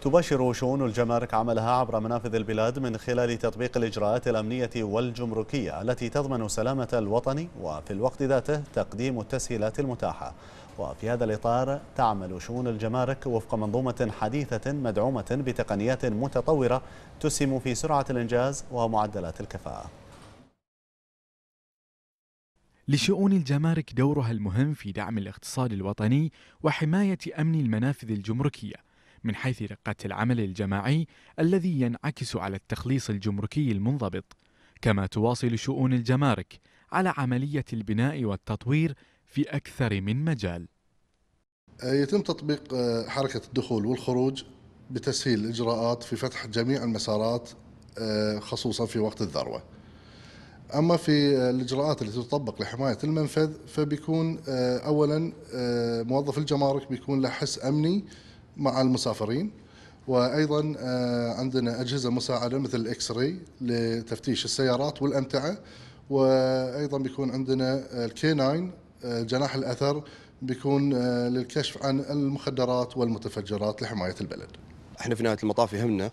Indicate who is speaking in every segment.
Speaker 1: تباشر شؤون الجمارك عملها عبر منافذ البلاد من خلال تطبيق الإجراءات الأمنية والجمركية التي تضمن سلامة الوطن وفي الوقت ذاته تقديم التسهيلات المتاحة وفي هذا الإطار تعمل شؤون الجمارك وفق منظومة حديثة مدعومة بتقنيات متطورة تسهم في سرعة الإنجاز ومعدلات الكفاءة
Speaker 2: لشؤون الجمارك دورها المهم في دعم الاقتصاد الوطني وحماية أمن المنافذ الجمركية من حيث دقة العمل الجماعي الذي ينعكس على التخليص الجمركي المنضبط، كما تواصل شؤون الجمارك على عملية البناء والتطوير في أكثر من مجال.
Speaker 3: آه، يتم تطبيق آه، حركة الدخول والخروج بتسهيل الإجراءات في فتح جميع المسارات آه، خصوصا في وقت الذروة. اما في الاجراءات التي تطبق لحمايه المنفذ فبيكون اولا موظف الجمارك بيكون له حس امني مع المسافرين وايضا آه، عندنا اجهزه مساعده مثل الاكس راي لتفتيش السيارات والامتعه وايضا بيكون عندنا الكي 9 آه، جناح الاثر بيكون آه، للكشف عن المخدرات والمتفجرات لحمايه البلد.
Speaker 1: احنا في نهايه المطاف يهمنا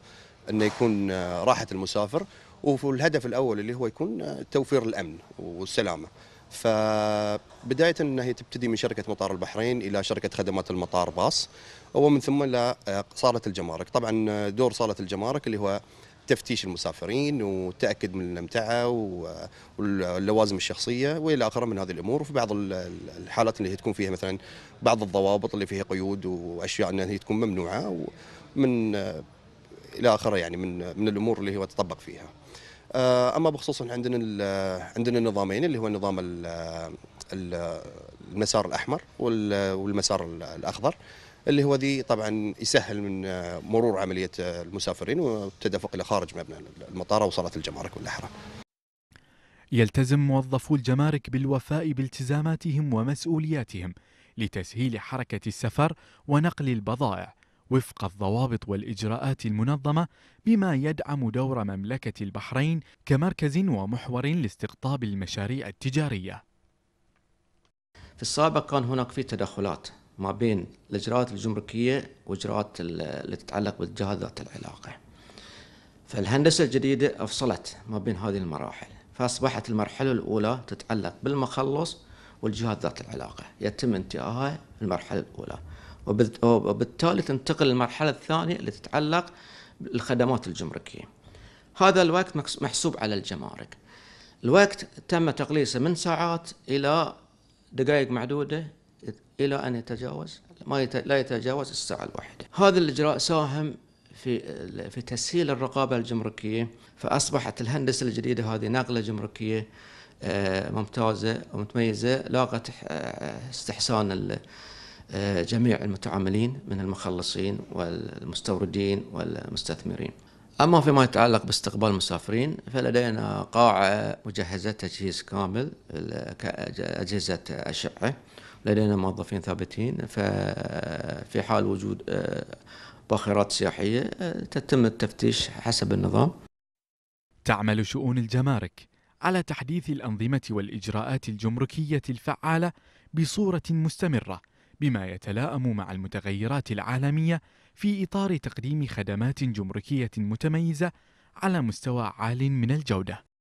Speaker 1: انه يكون راحه المسافر والهدف الاول اللي هو يكون توفير الامن والسلامه. فبداية أنها هي تبتدي من شركة مطار البحرين إلى شركة خدمات المطار باص ومن ثم إلى آه، صالة الجمارك طبعا آه، دور صالة الجمارك اللي هو تفتيش المسافرين والتاكد من الامتعه آه، واللوازم الشخصيه والى اخره من هذه الامور وفي بعض الحالات اللي هي تكون فيها مثلا بعض الضوابط اللي فيها قيود واشياء انها هي تكون ممنوعه ومن الى اخره يعني من من الامور اللي هو تطبق فيها. آه، اما بخصوص عندنا آه، عندنا النظامين اللي هو نظام آه، المسار الاحمر والمسار الاخضر اللي هو ذي طبعا يسهل من مرور عمليه المسافرين والتدفق الى خارج مبنى المطار او صاله الجمارك والاحرى.
Speaker 2: يلتزم موظفو الجمارك بالوفاء بالتزاماتهم ومسؤولياتهم لتسهيل حركه السفر ونقل البضائع وفق الضوابط والإجراءات المنظمة بما يدعم دور مملكة البحرين كمركز ومحور لاستقطاب المشاريع التجارية في السابق كان هناك في
Speaker 4: تدخلات ما بين الإجراءات الجمركية وإجراءات اللي تتعلق بالجهات ذات العلاقة فالهندسة الجديدة أفصلت ما بين هذه المراحل فأصبحت المرحلة الأولى تتعلق بالمخلص والجهات ذات العلاقة يتم انتهائها في المرحلة الأولى وبالتالي تنتقل للمرحلة الثانية اللي تتعلق بالخدمات الجمركية هذا الوقت محسوب على الجمارك الوقت تم تقليصه من ساعات إلى دقائق معدودة إلى أن يتجاوز ما يت... لا يتجاوز الساعة الواحدة هذا الإجراء ساهم في في تسهيل الرقابة الجمركية فأصبحت الهندسة الجديدة هذه نقلة جمركية آه، ممتازة ومتميزة لاقت آه، استحسان جميع المتعاملين من المخلصين والمستوردين والمستثمرين أما فيما يتعلق باستقبال المسافرين فلدينا قاعة مجهزة تجهيز كامل أجهزة أشعة لدينا موظفين ثابتين ففي حال وجود آه، باخرات سياحية آه،
Speaker 2: تتم التفتيش حسب النظام تعمل شؤون الجمارك على تحديث الأنظمة والإجراءات الجمركية الفعالة بصورة مستمرة بما يتلائم مع المتغيرات العالمية في إطار تقديم خدمات جمركية متميزة على مستوى عال من الجودة